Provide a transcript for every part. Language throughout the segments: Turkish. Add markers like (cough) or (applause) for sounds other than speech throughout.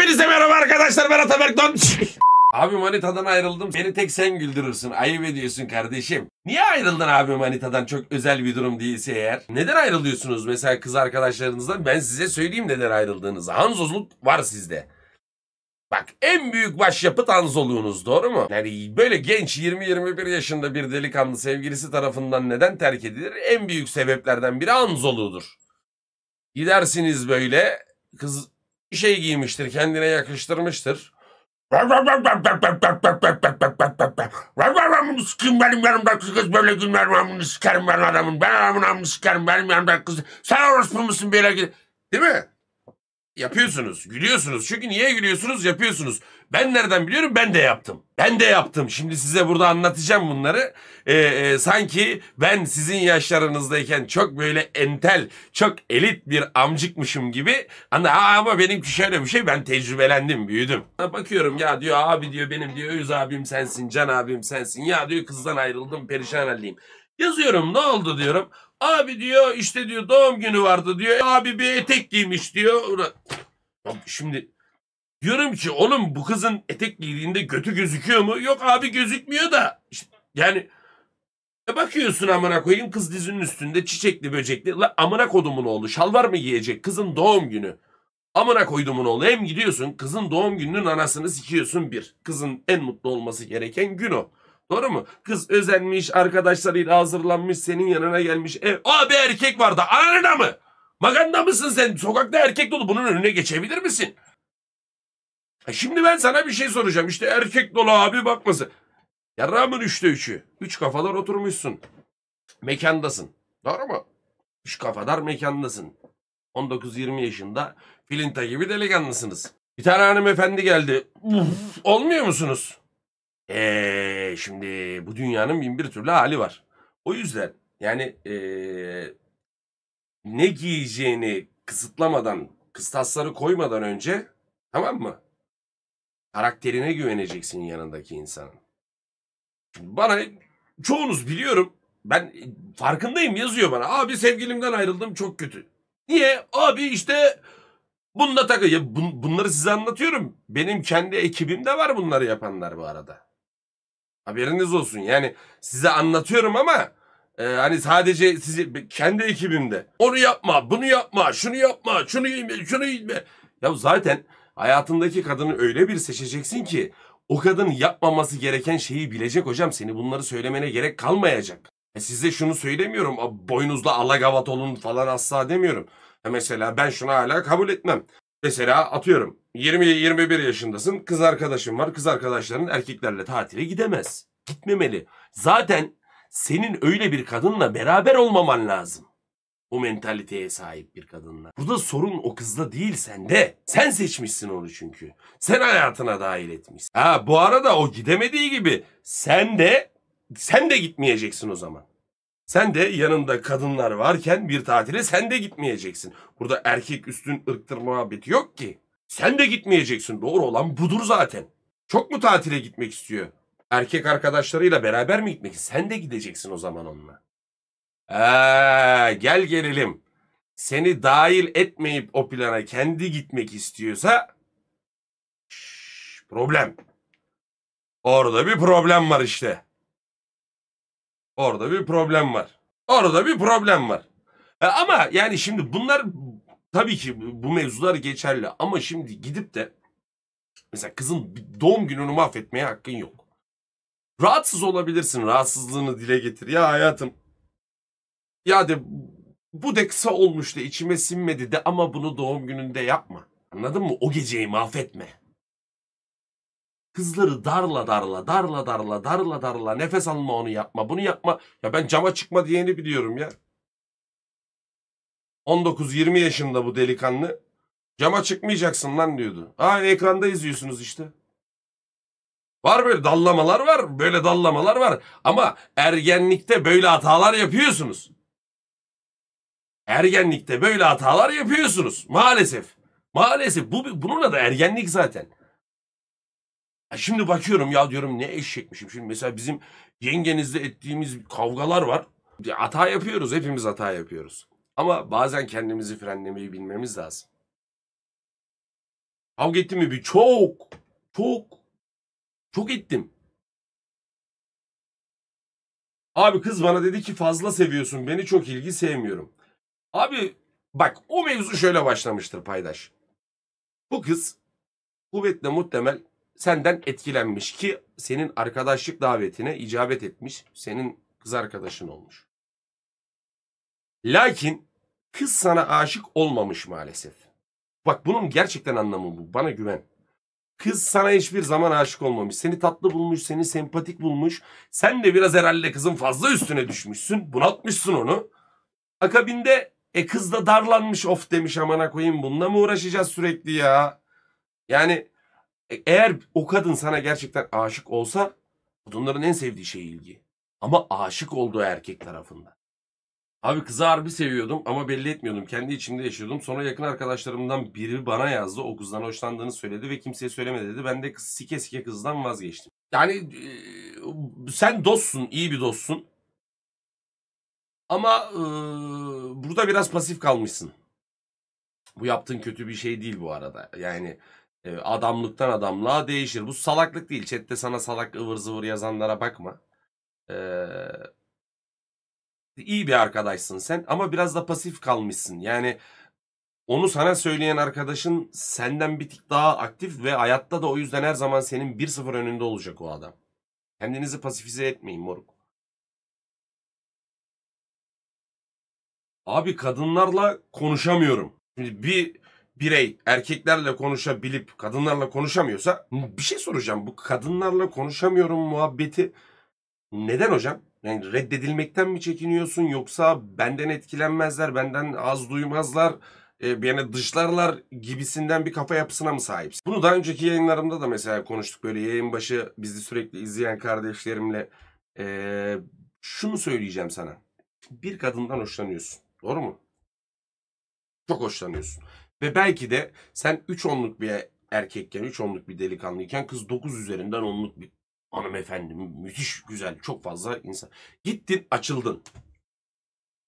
Hepinize merhaba arkadaşlar ben Ataberk Donç. (laughs) Abi manitadan ayrıldım. Beni tek sen güldürürsün. Ayıp ediyorsun kardeşim. Niye ayrıldın abi manitadan çok özel bir durum değilse eğer? Neden ayrılıyorsunuz mesela kız arkadaşlarınızdan? Ben size söyleyeyim neden ayrıldığınızı. Hanzozluk var sizde. Bak en büyük başyapıt anzoluğunuz doğru mu? Yani böyle genç 20-21 yaşında bir delikanlı sevgilisi tarafından neden terk edilir? En büyük sebeplerden biri anzoluğudur. Gidersiniz böyle kız bir şey giymiştir, kendine yakıştırmıştır. Sikim benim yanımda kız böyle günler ben sikerim ben adamın. Ben amına sikerim benim yanımda kız. Sen orospu musun böyle Değil mi? yapıyorsunuz. Gülüyorsunuz. Çünkü niye gülüyorsunuz? Yapıyorsunuz. Ben nereden biliyorum? Ben de yaptım. Ben de yaptım. Şimdi size burada anlatacağım bunları. Ee, e, sanki ben sizin yaşlarınızdayken çok böyle entel, çok elit bir amcıkmışım gibi. Ana, hani, ama benimki şöyle bir şey. Ben tecrübelendim, büyüdüm. Bakıyorum ya diyor abi diyor benim diyor Öz abim sensin, Can abim sensin. Ya diyor kızdan ayrıldım, perişan haldeyim. Yazıyorum ne oldu diyorum. Abi diyor işte diyor doğum günü vardı diyor. E, abi bir etek giymiş diyor. Şimdi diyorum ki oğlum bu kızın etek giydiğinde götü gözüküyor mu? Yok abi gözükmüyor da. İşte, yani e bakıyorsun amına koyayım kız dizinin üstünde çiçekli böcekli. La amına kodumun oğlu şalvar mı giyecek kızın doğum günü? Amına koydumun oğlu hem gidiyorsun kızın doğum gününün anasını sikiyorsun bir. Kızın en mutlu olması gereken gün o. Doğru mu? Kız özenmiş, arkadaşlarıyla hazırlanmış, senin yanına gelmiş. E, abi erkek vardı. Anana mı? Maganda mısın sen? Sokakta erkek dolu. Bunun önüne geçebilir misin? Ha, e, şimdi ben sana bir şey soracağım. İşte erkek dolu abi bakmasın. Yarrağımın üçte üçü. Üç kafalar oturmuşsun. Mekandasın. Doğru mu? Üç kafadar mekandasın. 19-20 yaşında filinta gibi delikanlısınız. Bir tane hanımefendi geldi. Uf, olmuyor musunuz? Eee şimdi bu dünyanın bin bir türlü hali var. O yüzden yani eee, ne giyeceğini kısıtlamadan, kıstasları koymadan önce tamam mı? Karakterine güveneceksin yanındaki insanın. Şimdi bana çoğunuz biliyorum ben e, farkındayım yazıyor bana. Abi sevgilimden ayrıldım çok kötü. Niye? Abi işte bununla takı. Ya bun- bunları size anlatıyorum. Benim kendi ekibimde var bunları yapanlar bu arada. Haberiniz olsun. Yani size anlatıyorum ama e, hani sadece sizi kendi ekibimde onu yapma, bunu yapma, şunu yapma, şunu yeme, şunu yeme. Ya zaten hayatındaki kadını öyle bir seçeceksin ki o kadın yapmaması gereken şeyi bilecek hocam. Seni bunları söylemene gerek kalmayacak. E size şunu söylemiyorum. Boynuzda alagavat olun falan asla demiyorum. E mesela ben şunu hala kabul etmem. Mesela atıyorum 20-21 yaşındasın kız arkadaşın var. Kız arkadaşların erkeklerle tatile gidemez. Gitmemeli. Zaten senin öyle bir kadınla beraber olmaman lazım. O mentaliteye sahip bir kadınla. Burada sorun o kızda değil sende. Sen seçmişsin onu çünkü. Sen hayatına dahil etmişsin. Ha bu arada o gidemediği gibi sen de sen de gitmeyeceksin o zaman. Sen de yanında kadınlar varken bir tatile sen de gitmeyeceksin. Burada erkek üstün ırktır muhabbeti yok ki. Sen de gitmeyeceksin. Doğru olan budur zaten. Çok mu tatile gitmek istiyor? Erkek arkadaşlarıyla beraber mi gitmek istiyor? Sen de gideceksin o zaman onunla. Ee, gel gelelim. Seni dahil etmeyip o plana kendi gitmek istiyorsa şş, problem. Orada bir problem var işte. Orada bir problem var. Orada bir problem var. E, ama yani şimdi bunlar tabii ki bu mevzular geçerli ama şimdi gidip de mesela kızın doğum gününü mahvetmeye hakkın yok. Rahatsız olabilirsin. Rahatsızlığını dile getir. Ya hayatım ya de bu de kısa olmuş da içime sinmedi de ama bunu doğum gününde yapma. Anladın mı? O geceyi mahvetme. Kızları darla darla darla darla darla darla nefes alma onu yapma bunu yapma. Ya ben cama çıkma diyeni biliyorum ya. 19-20 yaşında bu delikanlı. Cama çıkmayacaksın lan diyordu. Aa ekranda izliyorsunuz işte. Var böyle dallamalar var. Böyle dallamalar var. Ama ergenlikte böyle hatalar yapıyorsunuz. Ergenlikte böyle hatalar yapıyorsunuz. Maalesef. Maalesef. Bu, bununla da ergenlik zaten. Şimdi bakıyorum ya diyorum ne eşekmişim. Şimdi mesela bizim yengenizle ettiğimiz kavgalar var. Hata yapıyoruz. Hepimiz hata yapıyoruz. Ama bazen kendimizi frenlemeyi bilmemiz lazım. Kavga ettim mi bir çok çok çok ettim. Abi kız bana dedi ki fazla seviyorsun beni çok ilgi sevmiyorum. Abi bak o mevzu şöyle başlamıştır paydaş. Bu kız kuvvetle muhtemel senden etkilenmiş ki senin arkadaşlık davetine icabet etmiş. Senin kız arkadaşın olmuş. Lakin kız sana aşık olmamış maalesef. Bak bunun gerçekten anlamı bu. Bana güven. Kız sana hiçbir zaman aşık olmamış. Seni tatlı bulmuş, seni sempatik bulmuş. Sen de biraz herhalde kızın fazla üstüne düşmüşsün. Bunaltmışsın onu. Akabinde e kız da darlanmış of demiş amana koyayım. Bununla mı uğraşacağız sürekli ya? Yani e, eğer o kadın sana gerçekten aşık olsa kadınların en sevdiği şey ilgi. Ama aşık olduğu erkek tarafından. Abi kızı harbi seviyordum ama belli etmiyordum. Kendi içimde yaşıyordum. Sonra yakın arkadaşlarımdan biri bana yazdı. O kızdan hoşlandığını söyledi ve kimseye söyleme dedi. Ben de kız, sike sike kızdan vazgeçtim. Yani e, sen dostsun, iyi bir dostsun. Ama e, burada biraz pasif kalmışsın. Bu yaptığın kötü bir şey değil bu arada. Yani ee, adamlıktan adamlığa değişir. Bu salaklık değil. Chat'te sana salak ıvır zıvır yazanlara bakma. E, iyi bir arkadaşsın sen ama biraz da pasif kalmışsın. Yani onu sana söyleyen arkadaşın senden bir tık daha aktif ve hayatta da o yüzden her zaman senin 1-0 önünde olacak o adam. Kendinizi pasifize etmeyin moruk. Abi kadınlarla konuşamıyorum. Şimdi bir birey erkeklerle konuşabilip kadınlarla konuşamıyorsa hmm, bir şey soracağım. Bu kadınlarla konuşamıyorum muhabbeti neden hocam? Yani reddedilmekten mi çekiniyorsun yoksa benden etkilenmezler, benden az duymazlar, yani e, dışlarlar gibisinden bir kafa yapısına mı sahipsin? Bunu daha önceki yayınlarımda da mesela konuştuk böyle yayın başı bizi sürekli izleyen kardeşlerimle. Ee, şunu söyleyeceğim sana. Bir kadından hoşlanıyorsun. Doğru mu? Çok hoşlanıyorsun. Ve belki de sen 3 onluk bir erkekken, 3 onluk bir delikanlıyken kız 9 üzerinden onluk bir hanımefendi. Müthiş güzel, çok fazla insan. Gittin, açıldın.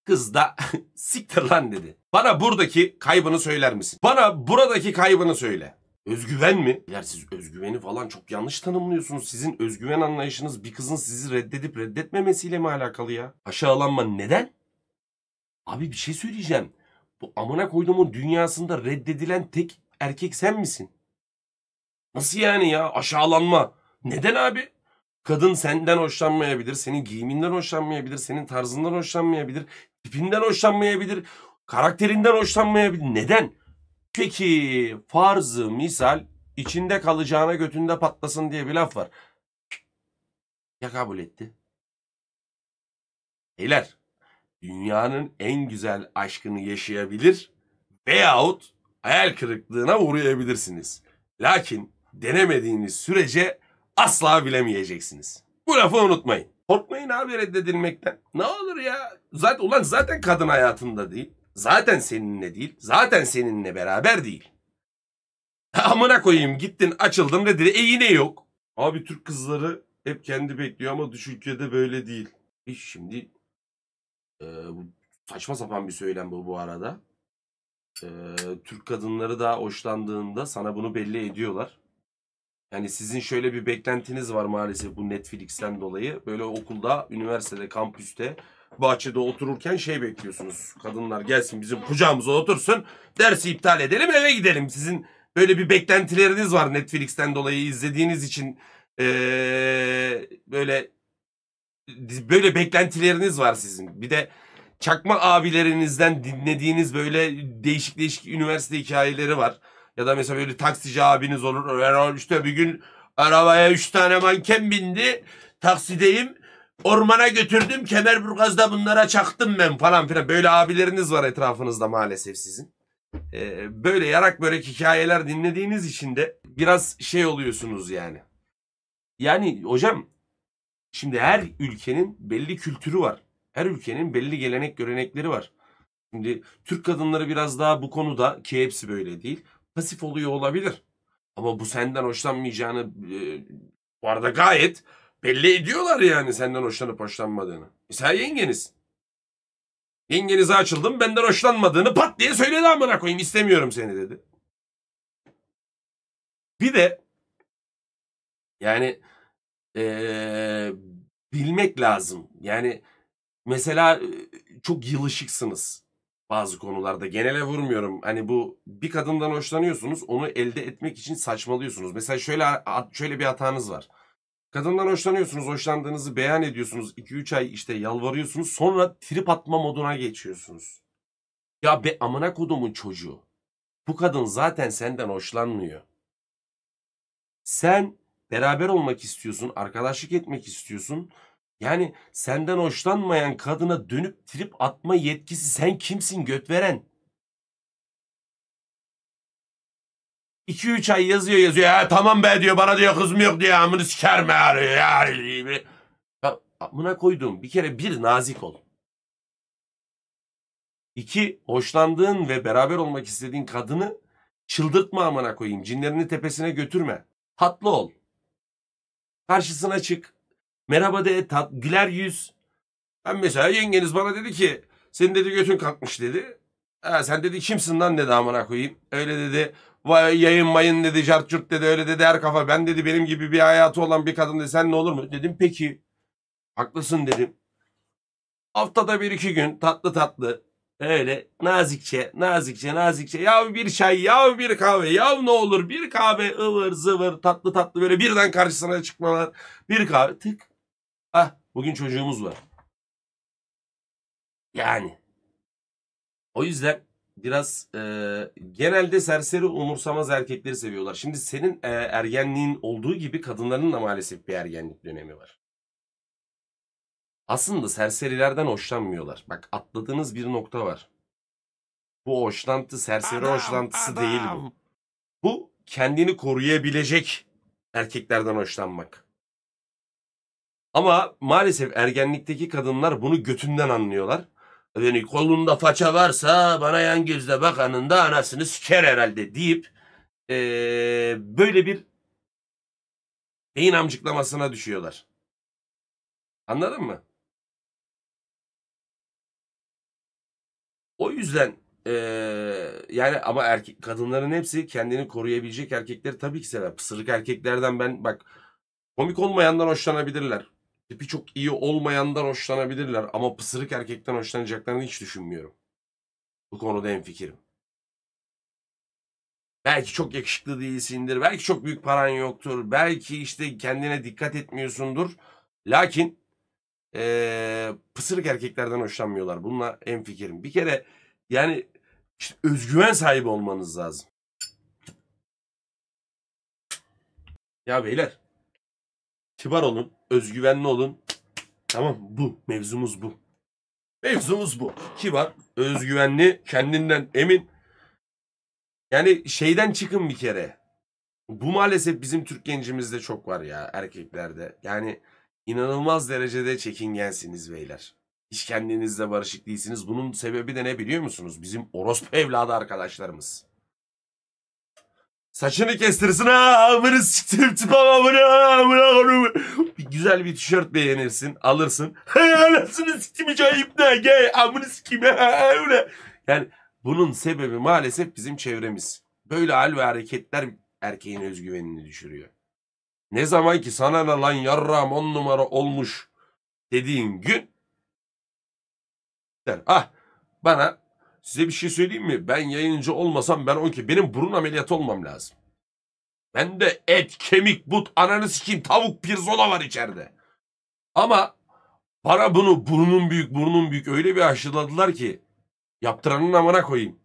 Kız da (laughs) siktir lan dedi. Bana buradaki kaybını söyler misin? Bana buradaki kaybını söyle. Özgüven mi? Biler siz özgüveni falan çok yanlış tanımlıyorsunuz. Sizin özgüven anlayışınız bir kızın sizi reddedip reddetmemesiyle mi alakalı ya? Aşağılanma neden? Abi bir şey söyleyeceğim. Bu amına koyduğumun dünyasında reddedilen tek erkek sen misin? Nasıl yani ya aşağılanma? Neden abi? Kadın senden hoşlanmayabilir, senin giyiminden hoşlanmayabilir, senin tarzından hoşlanmayabilir, tipinden hoşlanmayabilir, karakterinden hoşlanmayabilir. Neden? Peki farzı misal içinde kalacağına götünde patlasın diye bir laf var. Ya kabul etti? Beyler dünyanın en güzel aşkını yaşayabilir veyahut hayal kırıklığına uğrayabilirsiniz. Lakin denemediğiniz sürece asla bilemeyeceksiniz. Bu lafı unutmayın. Korkmayın abi reddedilmekten. Ne olur ya. Zaten ulan zaten kadın hayatında değil. Zaten seninle değil. Zaten seninle beraber değil. (laughs) Amına koyayım gittin açıldın dedi. E yine yok. Abi Türk kızları hep kendi bekliyor ama dış ülkede böyle değil. E şimdi bu saçma sapan bir söylem bu bu arada. Ee, Türk kadınları da hoşlandığında sana bunu belli ediyorlar. Yani sizin şöyle bir beklentiniz var maalesef bu Netflix'ten dolayı. Böyle okulda, üniversitede, kampüste, bahçede otururken şey bekliyorsunuz. Kadınlar gelsin bizim kucağımıza otursun, dersi iptal edelim eve gidelim. Sizin böyle bir beklentileriniz var Netflix'ten dolayı izlediğiniz için. Ee, böyle böyle beklentileriniz var sizin. Bir de çakma abilerinizden dinlediğiniz böyle değişik değişik üniversite hikayeleri var. Ya da mesela böyle taksici abiniz olur. Erol işte bir gün arabaya üç tane manken bindi. Taksideyim. Ormana götürdüm. Kemerburgaz'da bunlara çaktım ben falan filan. Böyle abileriniz var etrafınızda maalesef sizin. Ee, böyle yarak börek hikayeler dinlediğiniz için de biraz şey oluyorsunuz yani. Yani hocam Şimdi her ülkenin belli kültürü var. Her ülkenin belli gelenek görenekleri var. Şimdi Türk kadınları biraz daha bu konuda ki hepsi böyle değil. Pasif oluyor olabilir. Ama bu senden hoşlanmayacağını e, bu arada gayet belli ediyorlar yani senden hoşlanıp hoşlanmadığını. Mesela yengeniz. Yengenize açıldım benden hoşlanmadığını pat diye söyledi amına koyayım istemiyorum seni dedi. Bir de yani e, bilmek lazım. Yani mesela çok yılışıksınız bazı konularda. Genele vurmuyorum. Hani bu bir kadından hoşlanıyorsunuz. Onu elde etmek için saçmalıyorsunuz. Mesela şöyle şöyle bir hatanız var. Kadından hoşlanıyorsunuz, hoşlandığınızı beyan ediyorsunuz. 2-3 ay işte yalvarıyorsunuz. Sonra trip atma moduna geçiyorsunuz. Ya be amına kodumun çocuğu. Bu kadın zaten senden hoşlanmıyor. Sen Beraber olmak istiyorsun, arkadaşlık etmek istiyorsun. Yani senden hoşlanmayan kadına dönüp trip atma yetkisi sen kimsin göt veren? 2-3 ay yazıyor yazıyor. Ya tamam be diyor bana diyor kızım yok diyor. Amını sikerme arıyor ya. Ya amına koyduğum bir kere bir nazik ol. İki hoşlandığın ve beraber olmak istediğin kadını çıldırtma amına koyayım. Cinlerini tepesine götürme. Tatlı ol. Karşısına çık. Merhaba de tat, güler yüz. Ben mesela yengeniz bana dedi ki senin dedi götün kalkmış dedi. Ha, sen dedi kimsin lan dedi amına koyayım. Öyle dedi vay yayın mayın dedi cart curt dedi öyle dedi her kafa. Ben dedi benim gibi bir hayatı olan bir kadın dedi sen ne olur mu? Dedim peki haklısın dedim. Haftada bir iki gün tatlı tatlı Öyle nazikçe, nazikçe, nazikçe. Ya bir çay, ya bir kahve, ya ne olur bir kahve ıvır zıvır tatlı tatlı böyle birden karşısına çıkmalar. Bir kahve tık. Ah bugün çocuğumuz var. Yani. O yüzden biraz e, genelde serseri umursamaz erkekleri seviyorlar. Şimdi senin e, ergenliğin olduğu gibi kadınların da maalesef bir ergenlik dönemi var. Aslında serserilerden hoşlanmıyorlar. Bak atladığınız bir nokta var. Bu hoşlantı serseri adam, hoşlantısı adam. değil bu. Bu kendini koruyabilecek erkeklerden hoşlanmak. Ama maalesef ergenlikteki kadınlar bunu götünden anlıyorlar. Yani kolunda faça varsa bana yan gözle bakanında anasını siker herhalde deyip ee, böyle bir beyin amcıklamasına düşüyorlar. Anladın mı? yüzden e, yani ama erkek kadınların hepsi kendini koruyabilecek erkekleri tabii ki sever. Pısırık erkeklerden ben bak komik olmayandan hoşlanabilirler. Tipi çok iyi olmayandan hoşlanabilirler ama pısırık erkekten hoşlanacaklarını hiç düşünmüyorum. Bu konuda en fikirim. Belki çok yakışıklı değilsindir. Belki çok büyük paran yoktur. Belki işte kendine dikkat etmiyorsundur. Lakin ee, pısırık erkeklerden hoşlanmıyorlar. Bununla en fikirim. Bir kere yani işte özgüven sahibi olmanız lazım. Ya beyler kibar olun, özgüvenli olun. Tamam bu mevzumuz bu. Mevzumuz bu. Kibar, özgüvenli, kendinden emin. Yani şeyden çıkın bir kere. Bu maalesef bizim Türk gencimizde çok var ya erkeklerde. Yani inanılmaz derecede çekingensiniz beyler. Hiç kendinizle barışık değilsiniz. Bunun sebebi de ne biliyor musunuz? Bizim orospu evladı arkadaşlarımız. Saçını kestirsin ha. Amını siktim tipam amına. Amına onu. Bir güzel bir tişört beğenirsin. Alırsın. (laughs) Hey anasını siktim hiç ayıp ne. Gel amını sikeyim. (laughs) Yani bunun sebebi maalesef bizim çevremiz. Böyle hal ve hareketler erkeğin özgüvenini düşürüyor. Ne zaman ki sana ne lan yarram on numara olmuş dediğin gün Ah bana size bir şey söyleyeyim mi? Ben yayıncı olmasam ben o ki benim burun ameliyatı olmam lazım. Ben de et, kemik, but, ananı sikeyim tavuk pirzola var içeride. Ama para bunu burnun büyük burnun büyük öyle bir aşıladılar ki yaptıranın amana koyayım.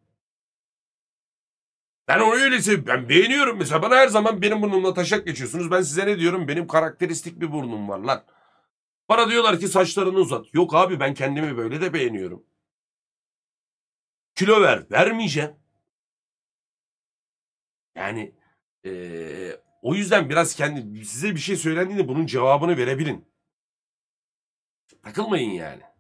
Ben onu öyleyse ben beğeniyorum mesela bana her zaman benim burnumla taşak geçiyorsunuz. Ben size ne diyorum? Benim karakteristik bir burnum var lan. Bana diyorlar ki saçlarını uzat. Yok abi ben kendimi böyle de beğeniyorum. Kilo ver. Vermeyeceğim. Yani ee, o yüzden biraz kendi size bir şey söylendiğinde bunun cevabını verebilin. Takılmayın yani.